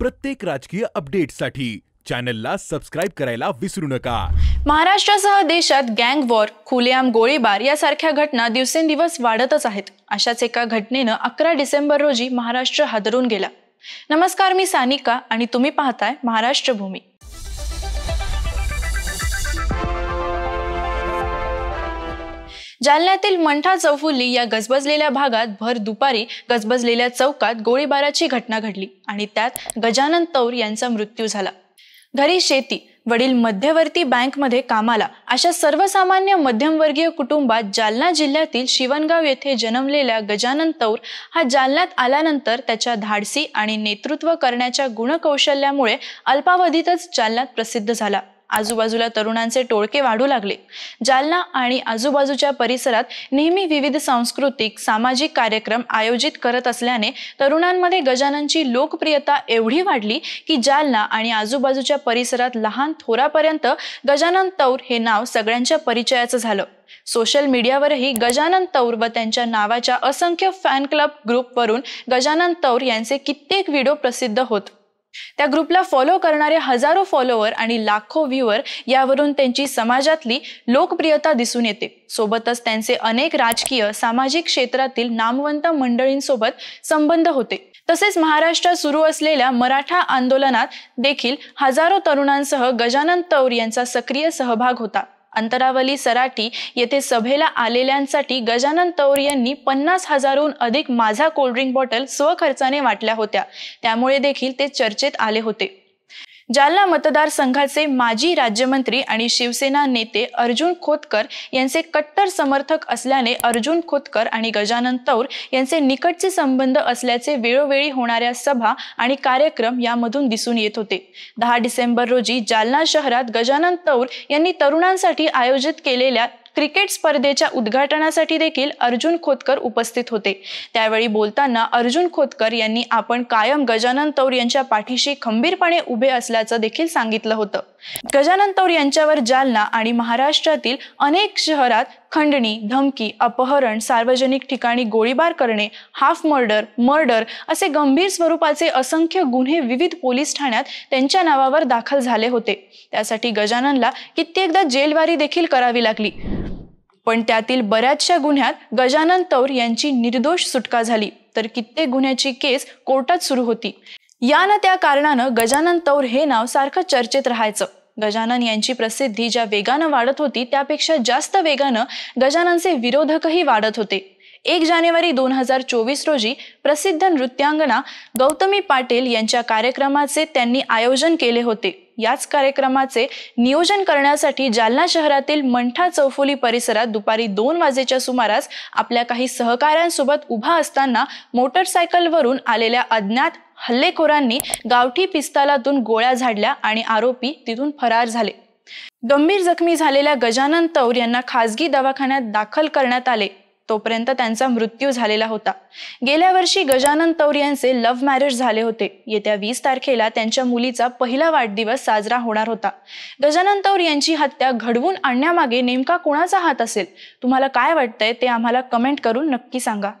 प्रत्येक राजकीय अपडेटसाठी चॅनलला सबस्क्राईब करायला विसरू नका महाराष्ट्रासह देशात गँग वॉर खुलेआम गोळीबार यासारख्या घटना दिवसेंदिवस वाढतच आहेत अशाच एका घटनेनं अकरा डिसेंबर रोजी महाराष्ट्र हादरून गेला नमस्कार मी सानिका आणि तुम्ही पाहताय महाराष्ट्र भूमी जालन्यातील मंठा चौफुली या गजबजलेल्या भागात भर दुपारी गजबजलेल्या चौकात गोळीबाराची घटना घडली आणि त्यात गजानन तौर यांचा मृत्यू झाला घरी शेती वडील मध्यवर्ती बँकमध्ये कामाला अशा सर्वसामान्य मध्यमवर्गीय कुटुंबात जालना जिल्ह्यातील शिवणगाव येथे जन्मलेल्या गजानन तौर हा जालन्यात आल्यानंतर त्याच्या धाडसी आणि नेतृत्व करण्याच्या गुणकौशल्यामुळे अल्पावधीतच जालन्यात प्रसिद्ध झाला आजूबाजूला तरुणांचे टोळके वाढू लागले जालना आणि आजूबाजूच्या परिसरात नेहमी विविध सांस्कृतिक सामाजिक कार्यक्रम आयोजित करत असल्याने तरुणांमध्ये गजाननची लोकप्रियता एवढी वाढली की जालना आणि आजूबाजूच्या परिसरात लहान थोरापर्यंत गजानन तौर हे नाव सगळ्यांच्या परिचयाचं झालं सोशल मीडियावरही गजानन तौर व त्यांच्या नावाच्या असंख्य फॅन क्लब ग्रुपवरून गजानन तौर यांचे कित्येक व्हिडिओ प्रसिद्ध होत त्या ग्रुपला फॉलो करणारे हजारो फॉलोअर आणि लाखो व्ह्यूअर यावरून त्यांची समाजातली लोकप्रियता दिसून येते सोबतच त्यांचे अनेक राजकीय सामाजिक क्षेत्रातील नामवंत मंडळींसोबत संबंध होते तसेच महाराष्ट्रात सुरू असलेल्या मराठा आंदोलनात देखील हजारो तरुणांसह गजानन तौर यांचा सक्रिय सहभाग होता अंतरावली सराटी येथे सभेला आलेल्यांसाठी गजानन तौर यांनी पन्नास हजारहून अधिक माझा कोल्ड्रिंक बॉटल स्वखर्चाने वाटल्या होत्या त्यामुळे देखील ते चर्चेत आले होते जालना मतदारसंघाचे माजी राज्यमंत्री आणि शिवसेना नेते अर्जुन खोतकर यांचे कट्टर समर्थक असल्याने अर्जुन खोतकर आणि गजानन तौर यांचे निकटचे संबंध असल्याचे वेळोवेळी होणाऱ्या सभा आणि कार्यक्रम यामधून दिसून येत होते दहा डिसेंबर रोजी जालना शहरात गजानन तौर यांनी तरुणांसाठी आयोजित केलेल्या क्रिकेट स्पर्धेच्या उद्घाटनासाठी देखील अर्जुन खोतकर उपस्थित होते त्यावेळी बोलताना अर्जुन खोतकर यांनी आपण कायम गजानन तौर यांच्या पाठीशी खंबीरपणे उभे असल्याचं देखील सांगितलं होतं गजानन तौर यांच्यावर जालना आणि महाराष्ट्रातील अनेक शहरात खंडणी धमकी अपहरण सार्वजनिक ठिकाणी गोळीबार करणे हाफ मर्डर मर्डर असे गंभीर स्वरूपाचे असंख्य गुन्हे विविध पोलीस ठाण्यात त्यांच्या नावावर दाखल झाले होते त्यासाठी गजाननला कित्येकदा जेलवारी देखील करावी लागली पण त्यातील बऱ्याचशा गुन्ह्यात गजानन तौर यांची निर्दोष सुटका झाली तर कित्येक गुन्ह्याची केस कोर्टात सुरू होती या त्या कारणानं गजानन तौर हे नाव सारखं चर्चेत राहायचं गजानन यांची प्रसिद्धी ज्या वेगानं वाढत होती त्यापेक्षा जास्त वेगानं गजाननचे विरोधकही वाढत होते एक जानेवारी दोन हजार चोवीस रोजी प्रसिद्ध नृत्यांगना गौतमी पाटील यांच्या कार्यक्रमाचे त्यांनी आयोजन केले होते याच कार्यक्रमाचे नियोजन करण्यासाठी जालना शहरातील मंठा चौफुली परिसरात दुपारी दोन वाजेच्या सुमारास आपल्या काही सहकाऱ्यांसोबत उभा असताना मोटरसायकलवरून आलेल्या अज्ञात हल्लेखोरांनी गावठी पिस्तालातून गोळ्या झाडल्या आणि आरोपी तिथून फरार झाले गंभीर जखमी झालेल्या गजानन तौर यांना खासगी दवाखान्यात दाखल करण्यात आले तोपर्यंत त्यांचा मृत्यू झालेला होता गेल्या वर्षी गजानन तौर यांचे लव्ह मॅरेज झाले होते येत्या वीस तारखेला त्यांच्या मुलीचा पहिला वाढदिवस साजरा होणार होता गजानन तौर यांची हत्या घडवून आणण्यामागे नेमका कोणाचा हात असेल तुम्हाला काय वाटतंय ते आम्हाला कमेंट करून नक्की सांगा